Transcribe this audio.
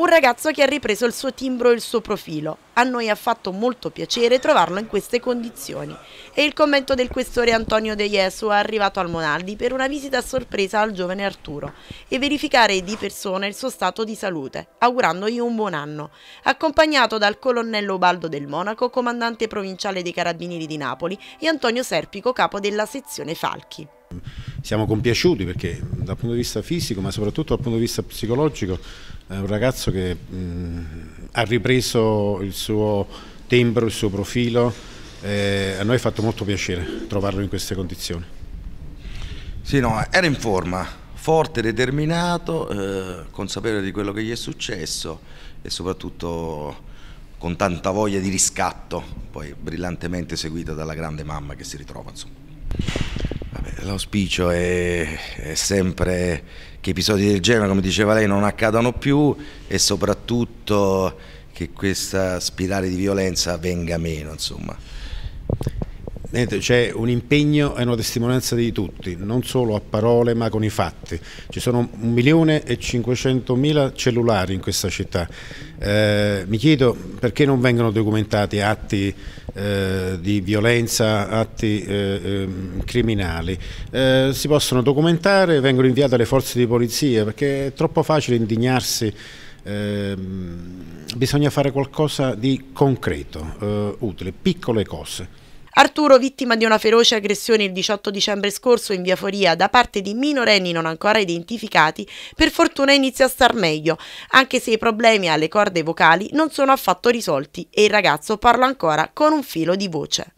Un ragazzo che ha ripreso il suo timbro e il suo profilo. A noi ha fatto molto piacere trovarlo in queste condizioni. E il commento del questore Antonio De Jesu è arrivato al Monaldi per una visita a sorpresa al giovane Arturo e verificare di persona il suo stato di salute, augurandogli un buon anno. Accompagnato dal colonnello Baldo del Monaco, comandante provinciale dei Carabinieri di Napoli, e Antonio Serpico, capo della sezione Falchi siamo compiaciuti perché dal punto di vista fisico ma soprattutto dal punto di vista psicologico è un ragazzo che mh, mm, ha ripreso il suo timbro, il suo profilo, eh, a noi è fatto molto piacere trovarlo in queste condizioni. Sì, no, era in forma, forte, determinato, eh, consapevole di quello che gli è successo e soprattutto con tanta voglia di riscatto, poi brillantemente seguita dalla grande mamma che si ritrova. Insomma l'auspicio è, è, sempre che episodi del genere, come diceva lei, non accadano più e soprattutto che questa spirale di violenza venga meno. Insomma. C'è un impegno e una testimonianza di tutti, non solo a parole ma con i fatti. Ci sono 1.500.000 cellulari in questa città eh, mi chiedo perché non vengono documentati atti eh, di violenza, atti eh, ehm, criminali. Eh, si possono documentare, vengono inviate alle forze di polizia perché è troppo facile indignarsi. Ehm, bisogna fare qualcosa di concreto, eh, utile, piccole cose. Arturo, vittima di una feroce aggressione il 18 dicembre scorso in via Foria da parte di minorenni non ancora identificati, per fortuna inizia a star meglio, anche se i problemi alle corde vocali non sono affatto risolti e il ragazzo parla ancora con un filo di voce.